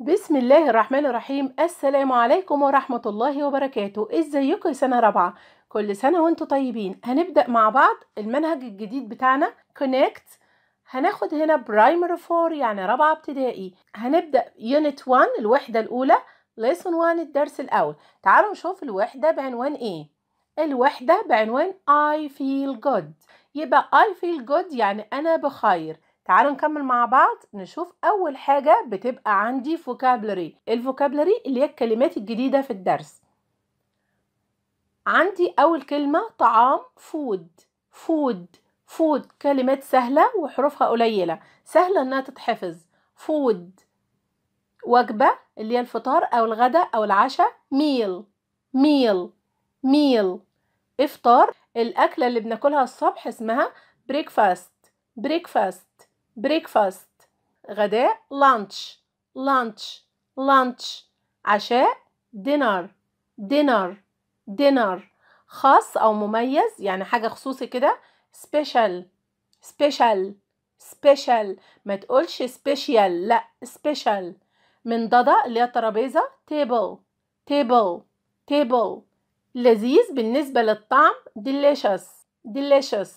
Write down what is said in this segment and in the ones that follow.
بسم الله الرحمن الرحيم السلام عليكم ورحمة الله وبركاته ازيكم يا سنة رابعة كل سنة وانتم طيبين هنبدأ مع بعض المنهج الجديد بتاعنا connect هناخد هنا برايمر 4 يعني رابعة ابتدائي هنبدأ يونت 1 الوحدة الأولى lesson 1 الدرس الأول تعالوا نشوف الوحدة بعنوان ايه الوحدة بعنوان I feel good يبقى I feel good يعني أنا بخير تعالوا نكمل مع بعض نشوف أول حاجة بتبقى عندي فوكابلري الفوكابلري اللي هي الكلمات الجديدة في الدرس عندي أول كلمة طعام فود فود فود كلمات سهلة وحروفها قليلة سهلة إنها تتحفظ فود وجبة اللي هي الفطار أو الغداء أو العشاء ميل ميل ميل إفطار الأكلة اللي بناكلها الصبح اسمها بريكفاست بريكفاست breakfast غداء lunch lunch lunch عشاء dinner dinner dinner خاص أو مميز يعني حاجة خصوصي كده special special special ما تقولش special لا special من ضدة اللي هي الترابيزة table table table لذيذ بالنسبة للطعم delicious delicious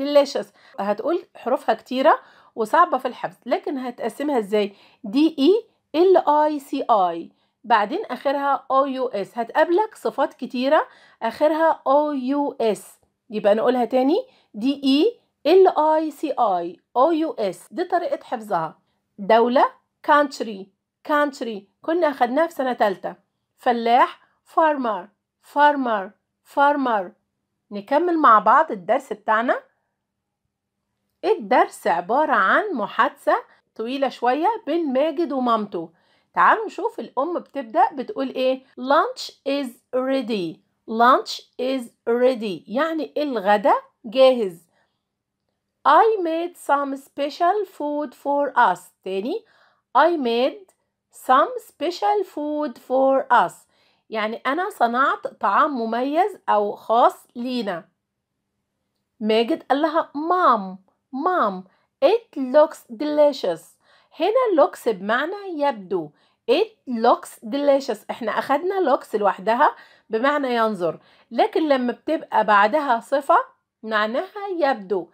delicious هتقول حروفها كتيرة وصعبة في الحفظ لكن هتقسمها ازاي دي اي ال اي سي اي بعدين اخرها او يو اس هتقابلك صفات كتيرة اخرها او يو اس يبقى نقولها تاني دي اي ال اي سي اي او يو اس دي طريقة حفظها دولة كانتري كانتري كنا اخدناها في سنة تالتة فلاح فارمر فارمر فارمر نكمل مع بعض الدرس بتاعنا الدرس عبارة عن محادثة طويلة شوية بين ماجد ومامته تعالوا نشوف الأم بتبدأ بتقول إيه lunch is ready lunch is ready يعني الغداء جاهز I made some special food for us تاني I made some special food for us يعني أنا صنعت طعام مميز أو خاص لينا ماجد قال لها مام مام it looks delicious هنا looks بمعنى يبدو it looks delicious احنا اخدنا looks لوحدها بمعنى ينظر لكن لما بتبقى بعدها صفة معناها يبدو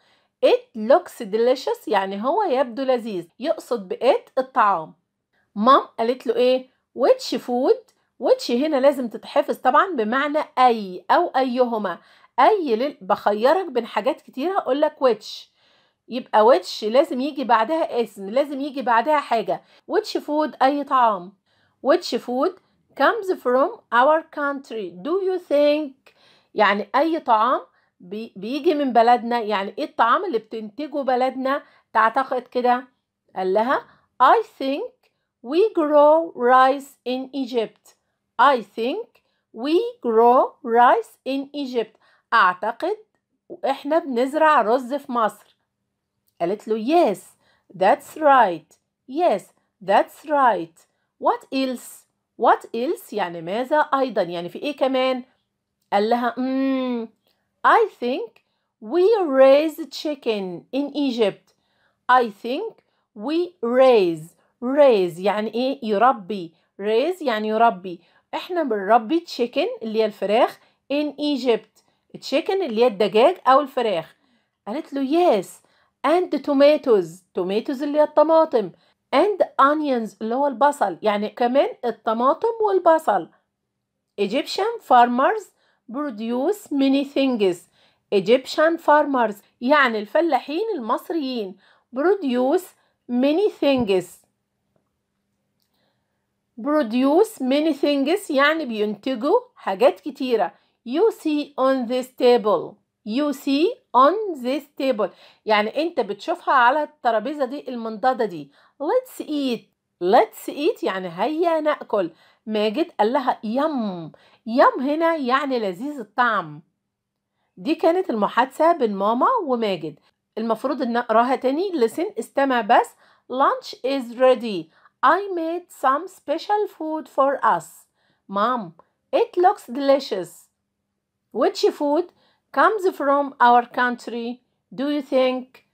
it looks delicious يعني هو يبدو لذيذ يقصد بإت الطعام مام قالت له ايه which food which هنا لازم تتحفظ طبعا بمعنى أي أو أيهما أي بخيرك بين حاجات اقول لك which يبقى ويتش لازم يجي بعدها اسم لازم يجي بعدها حاجة which food أي طعام which food comes from our country do you think يعني أي طعام بيجي من بلدنا يعني إيه الطعام اللي بتنتجه بلدنا تعتقد كده قال لها I think we grow rice in Egypt I think we grow rice in Egypt أعتقد إحنا بنزرع رز في مصر قالت له yes that's right yes that's right what else what else يعني ماذا أيضا يعني في إيه كمان قال لها mm, I think we raise chicken in Egypt I think we raise raise يعني إيه يربي raise يعني يربي إحنا بنربي chicken اللي هي الفراخ in Egypt chicken اللي هي الدجاج أو الفراخ قالت له yes and tomatoes tomatoes اللي هي الطماطم and onions اللي هو البصل يعني كمان الطماطم والبصل Egyptian farmers produce many things Egyptian farmers يعني الفلاحين المصريين produce many things produce many things يعني بينتجوا حاجات كتيرة you see on this table you see on this table يعني انت بتشوفها على الترابيزه دي المنضده دي let's eat let's eat يعني هيا ناكل ماجد قال لها يم يم هنا يعني لذيذ الطعم دي كانت المحادثه بين ماما وماجد المفروض ان اقراها تاني listen استمع بس lunch is ready I made some special food for us mom it looks delicious which food comes from our country, do you think?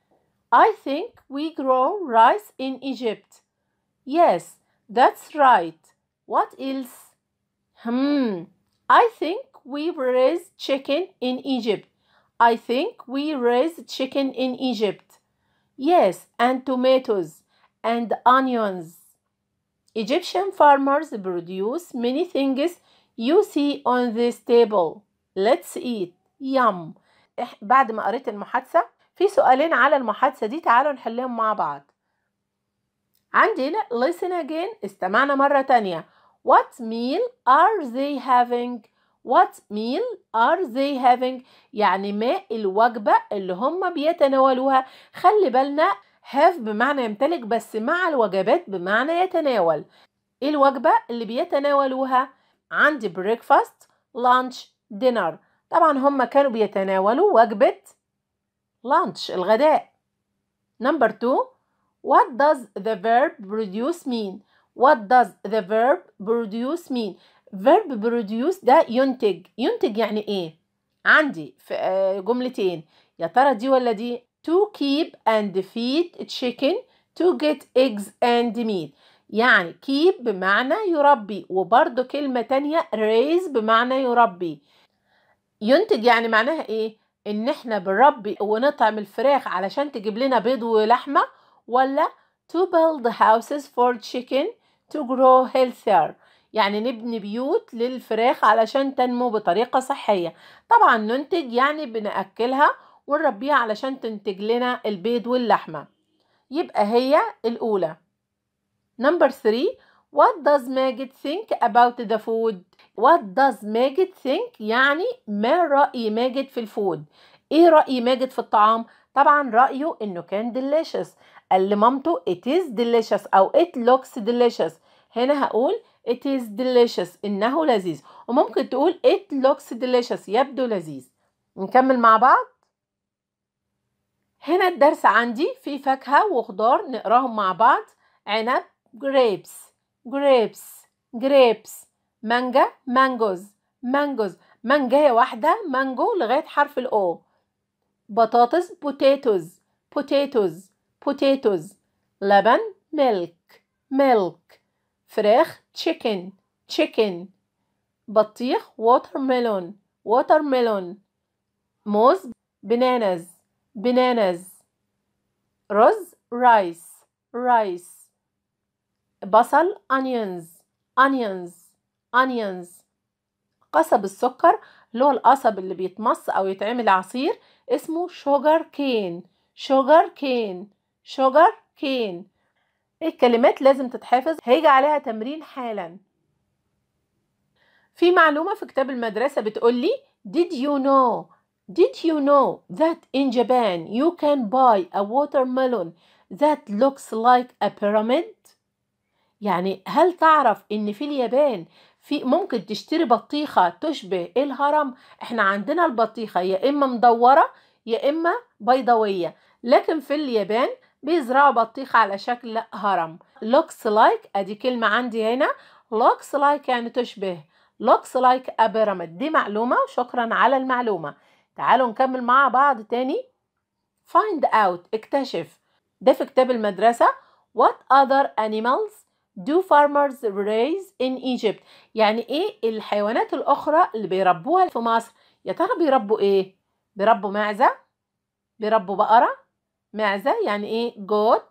I think we grow rice in Egypt. Yes, that's right. What else? Hmm, I think we raise chicken in Egypt. I think we raise chicken in Egypt. Yes, and tomatoes and onions. Egyptian farmers produce many things you see on this table. Let's eat. يم بعد ما قريت المحادثة في سؤالين على المحادثة دي تعالوا نحلهم مع بعض عندي هنا listen again استمعنا مرة تانية What meal are they having? What meal are they having? يعني ما الوجبة اللي هم بيتناولوها خلي بالنا have بمعنى يمتلك بس مع الوجبات بمعنى يتناول ايه الوجبة اللي بيتناولوها؟ عندي breakfast, lunch, dinner طبعا هم كانوا بيتناولوا وجبة لانش الغداء نمبر two what does the verb produce mean what does the verb produce mean verb produce ده ينتج ينتج يعني ايه عندي في آه، جملتين يا ترى دي ولا دي to keep and feed chicken to get eggs and meat يعني keep بمعنى يربي وبرضه كلمة تانية raise بمعنى يربي ينتج يعني معناها ايه ان احنا بنربي ونطعم الفراخ علشان تجيب لنا بيض ولحمه ولا to build houses for chicken to grow healthier يعني نبني بيوت للفراخ علشان تنمو بطريقة صحية طبعا ننتج يعني بنأكلها ونربيها علشان تنتج لنا البيض واللحمة يبقى هي الأولى نمبر 3 What does Maggie think about the food? What does Maggie think يعني ما رأي ماجد في الفود ايه رأي ماجد في الطعام طبعا رأيه انه كان delicious قال لمامته it is delicious او it looks delicious هنا هقول it is delicious انه لذيذ وممكن تقول it looks delicious يبدو لذيذ نكمل مع بعض هنا الدرس عندي في فاكهة وخضار نقراهم مع بعض عنب grapes grapes grapes مانجا mangoes mangoes مانجاية واحدة مانجو لغاية حرف الأو بطاطس potatoes potatoes potatoes لبن milk milk فراخ chicken chicken بطيخ watermelon watermelon موز bananas bananas رز rice rice بصل onions onions onions قصب السكر اللي هو القصب اللي بيتمص او يتعمل عصير اسمه sugar cane sugar cane sugar cane الكلمات لازم تتحفظ هيجي عليها تمرين حالا في معلومة في كتاب المدرسة بتقول لي did you know did you know that in Japan you can buy a watermelon that looks like a pyramid يعني هل تعرف ان في اليابان في ممكن تشتري بطيخه تشبه الهرم احنا عندنا البطيخه يا اما مدوره يا اما بيضاويه لكن في اليابان بيزرعوا بطيخه على شكل هرم لايك like ادي كلمه عندي هنا لايك like يعني تشبه لوكس لايك ابيراميد دي معلومه وشكرا على المعلومه تعالوا نكمل مع بعض تاني فايند اوت اكتشف ده في كتاب المدرسه وات اذر انيمالز do farmers raise in Egypt يعني ايه الحيوانات الاخرى اللي بيربوها في مصر يا ترى بيربوا ايه بيربوا معزة بيربوا بقرة معزة يعني ايه جوت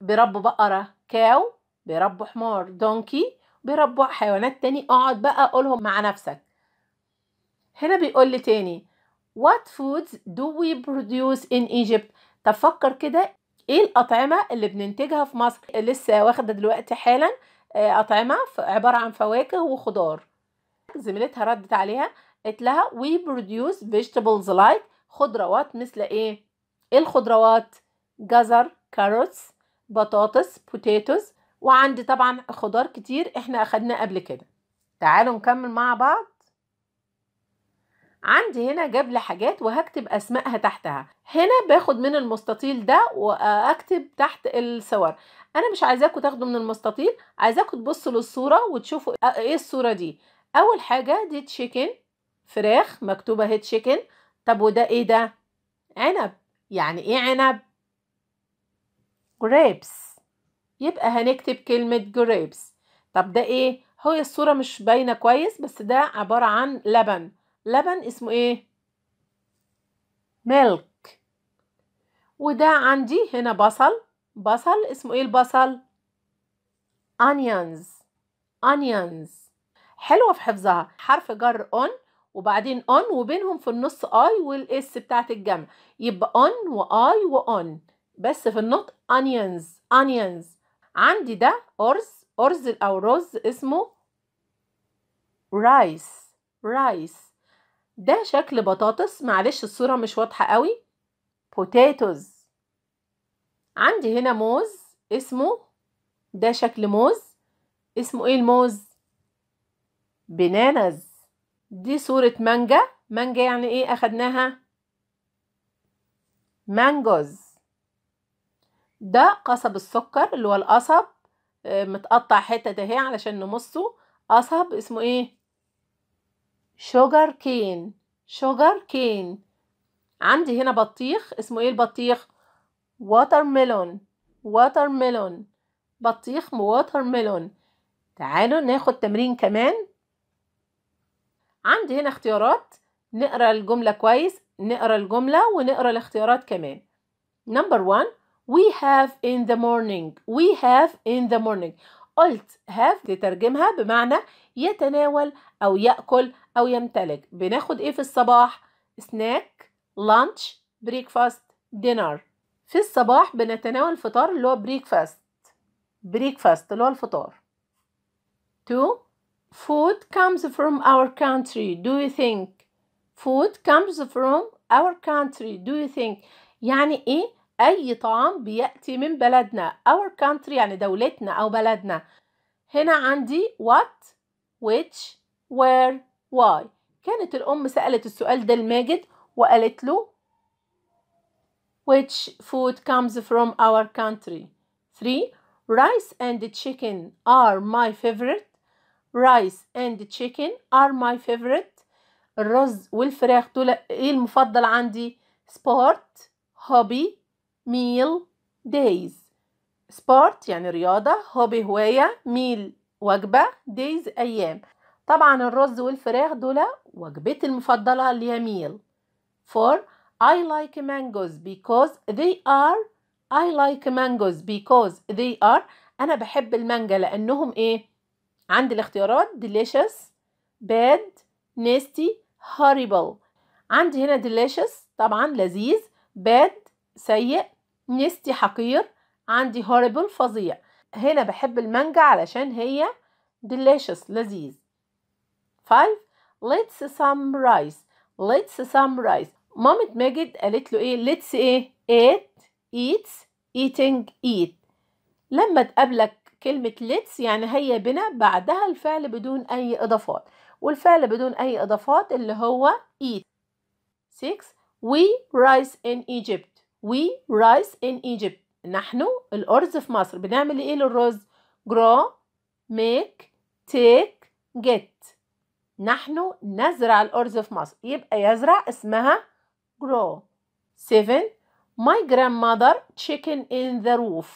بيربوا بقرة كاو بيربوا حمار دونكي بيربوا حيوانات تاني اقعد بقى قولهم مع نفسك هنا بيقول لي تاني what foods do we produce in Egypt تفكر كده ايه الاطعمه اللي بننتجها في مصر لسه واخده دلوقتي حالا آه، اطعمه عباره عن فواكه وخضار زميلتها ردت عليها قالت لها we produce vegetables like خضروات مثل ايه ايه الخضروات جزر كاروتس بطاطس بوتيتوز وعندي طبعا خضار كتير احنا اخدناه قبل كده تعالوا نكمل مع بعض عندي هنا جاب لي حاجات وهكتب اسمائها تحتها هنا باخد من المستطيل ده واكتب تحت الصور انا مش عايزاكم تاخدوا من المستطيل عايزاكم تبصوا للصوره وتشوفوا ايه الصوره دي اول حاجه دي تشيكن فراخ مكتوبه هي تشيكن طب وده ايه ده عنب يعني ايه عنب جريبس يبقى هنكتب كلمه جريبس طب ده ايه هو الصوره مش باينه كويس بس ده عباره عن لبن لبن اسمه ايه ميلك وده عندي هنا بصل بصل اسمه ايه البصل onions onions حلوة في حفظها حرف جر اون وبعدين اون وبينهم في النص اي والاس بتاعت الجمع يبقى اون واي واون بس في النطق onions onions عندي ده أرز أرز أو رز اسمه رايس رايس ده شكل بطاطس معلش الصورة مش واضحة قوي بوتاتوز عندي هنا موز اسمه ده شكل موز اسمه ايه الموز بنانز دي صورة مانجا مانجا يعني ايه اخدناها مانجوز ده قصب السكر اللي هو القصب آه، متقطع حتت اهي علشان نمصه قصب اسمه ايه شوجر كين شوجر كين عندي هنا بطيخ اسمه ايه البطيخ واتر ميلون واتر ميلون بطيخ واتر ميلون تعالوا ناخد تمرين كمان عندي هنا اختيارات نقرا الجملة كويس نقرا الجملة ونقرا الاختيارات كمان نمبر 1 we have in the morning we have in the morning قلت هاف تترجمها بمعنى يتناول أو يأكل أو يمتلك بناخد إيه في الصباح؟ سناك لانش بريكفاست دينر في الصباح بنتناول فطار اللي هو بريكفاست بريكفاست اللي هو الفطار 2 food comes from our country do you think food comes from our country do you think يعني ايه أي طعام بيأتي من بلدنا our country يعني دولتنا أو بلدنا هنا عندي what which where why كانت الأم سألت السؤال ده لماجد وقالت له which food comes from our country three rice and chicken are my favorite rice and chicken are my favorite الرز والفراخ دول ايه المفضل عندي sport hobby ميل دايز سبورت يعني رياضة هوبي هواية ميل وجبة دايز أيام طبعا الرز والفراخ دول وجبتي المفضلة اللي هي ميل for I like mangoes because they are I like mangoes because they are أنا بحب المانجا لأنهم إيه؟ عندي الاختيارات delicious bad nasty horrible عندي هنا delicious طبعا لذيذ bad سيء نستي حقير عندي هوربل فظيع هنا بحب المانجا علشان هي delicious لذيذ 5 let's summarize let's summarize مامة ماجد قالت له ايه let's ايه eat eats eating eat لما تقابلك كلمة let's يعني هيا بنا بعدها الفعل بدون أي إضافات والفعل بدون أي إضافات اللي هو eat 6 we rise in Egypt وي رايس ان ايجيبت نحن الأرز في مصر بنعمل إيه للرز؟ grow make take get نحن نزرع الأرز في مصر يبقى يزرع اسمها grow 7 my grandmother chicken in the roof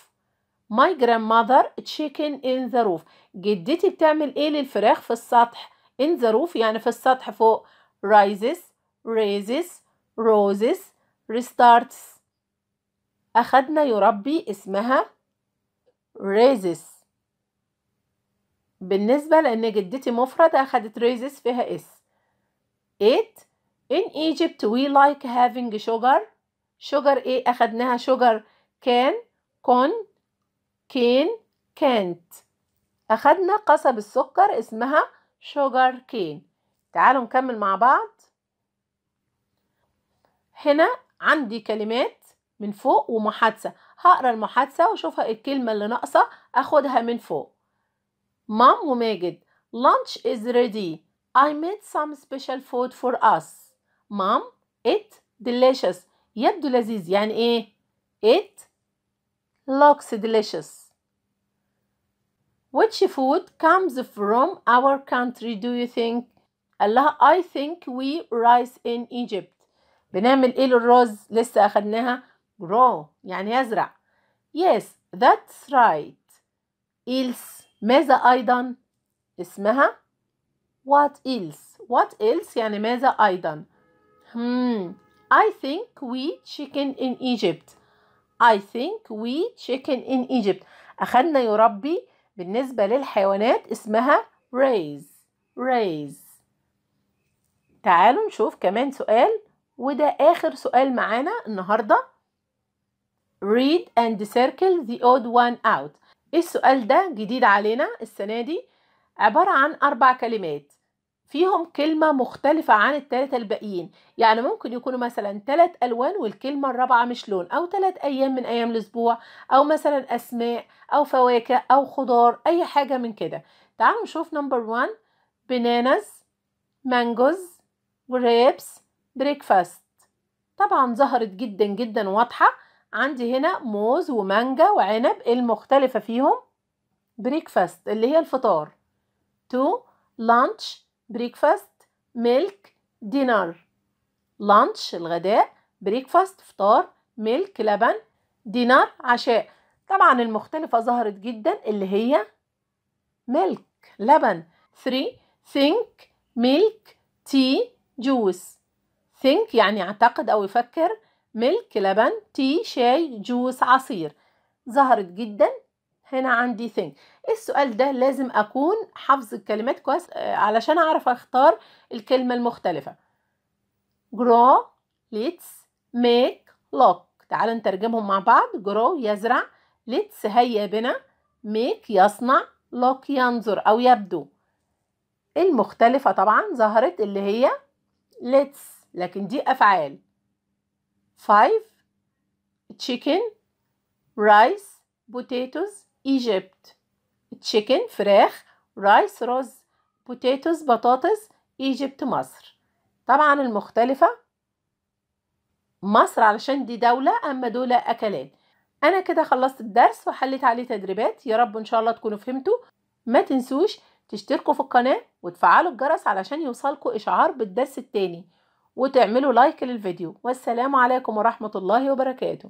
my grandmother chicken in the roof جدتي بتعمل ايه للفراخ في السطح in the roof يعني في السطح فوق rises raises roses restarts أخذنا يربي اسمها ريزس بالنسبة لأن جدتي مفردة أخدت ريزس فيها اس 8 In Egypt we like having sugar sugar ايه أخدناها sugar can con كين كانت أخدنا قصب السكر اسمها شوجر كين تعالوا نكمل مع بعض هنا عندي كلمات من فوق ومحادثة هقرا المحادثة وشوفها الكلمة اللي ناقصة اخدها من فوق مام وماجد lunch is ready I made some special food for us مام it delicious يبدو لذيذ يعني ايه it looks delicious which food comes from our country do you think قال لها I think we rice in Egypt بنعمل ايه للرز لسه اخدناها grow يعني يزرع yes that's right else ماذا أيضا اسمها what else what else يعني ماذا أيضا hmm I think we chicken in Egypt I think we chicken in Egypt أخذنا يربي بالنسبة للحيوانات اسمها raise raise تعالوا نشوف كمان سؤال وده آخر سؤال معانا النهاردة read and circle the odd one out إيه السؤال ده جديد علينا السنة دي عبارة عن أربع كلمات فيهم كلمة مختلفة عن التلاتة الباقيين يعني ممكن يكونوا مثلا ثلاث ألوان والكلمة الرابعة مش لون أو ثلاث أيام من أيام الأسبوع أو مثلا أسماء أو فواكه أو خضار أي حاجة من كده تعالوا نشوف نمبر 1 بنانز مانجوز جريبس بريكفاست طبعا ظهرت جدا جدا واضحة عندي هنا موز ومانجا وعنب المختلفة فيهم بريكفاست اللي هي الفطار تو لانش بريكفاست ميلك دينار لانش الغداء بريكفاست فطار ميلك لبن دينار عشاء طبعا المختلفة ظهرت جدا اللي هي ميلك لبن 3 think ميلك تي جوس think يعني اعتقد او يفكر ملك لبن تي شاي جوس عصير ظهرت جدا هنا عندي ثينك السؤال ده لازم أكون حافظ الكلمات كويس آه، علشان أعرف أختار الكلمة المختلفة grow let's make لوك تعالوا نترجمهم مع بعض grow يزرع let's هيا بنا make يصنع لوك ينظر أو يبدو المختلفة طبعا ظهرت اللي هي let's لكن دي أفعال five chicken rice potatoes Egypt chicken فراخ rice رز potatoes بطاطس Egypt مصر طبعا المختلفة مصر علشان دي دولة أما دولة أكلات أنا كده خلصت الدرس وحليت عليه تدريبات يا رب إن شاء الله تكونوا فهمتوا ما تنسوش تشتركوا في القناة وتفعلوا الجرس علشان يوصلكوا إشعار بالدرس التاني وتعملوا لايك للفيديو والسلام عليكم ورحمة الله وبركاته